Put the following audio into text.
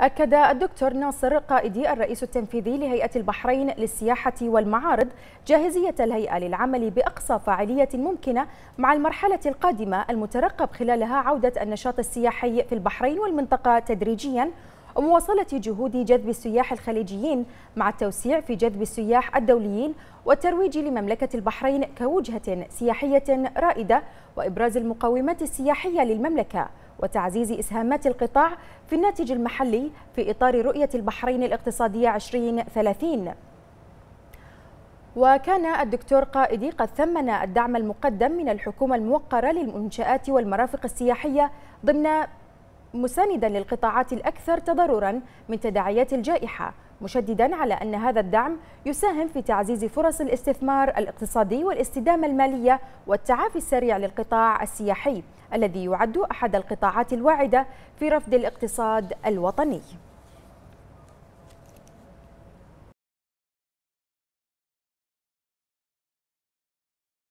أكد الدكتور ناصر قائدي الرئيس التنفيذي لهيئة البحرين للسياحة والمعارض جاهزية الهيئة للعمل بأقصى فاعلية ممكنة مع المرحلة القادمة المترقب خلالها عودة النشاط السياحي في البحرين والمنطقة تدريجياً ومواصلة جهود جذب السياح الخليجيين مع التوسيع في جذب السياح الدوليين والترويج لمملكة البحرين كوجهة سياحية رائدة وإبراز المقومات السياحية للمملكة وتعزيز إسهامات القطاع في الناتج المحلي في إطار رؤية البحرين الاقتصادية 2030 وكان الدكتور قائدي قد ثمن الدعم المقدم من الحكومة الموقرة للمنشآت والمرافق السياحية ضمن مساندا للقطاعات الأكثر تضررا من تداعيات الجائحة مشددا على أن هذا الدعم يساهم في تعزيز فرص الاستثمار الاقتصادي والاستدامة المالية والتعافي السريع للقطاع السياحي الذي يعد أحد القطاعات الواعدة في رفض الاقتصاد الوطني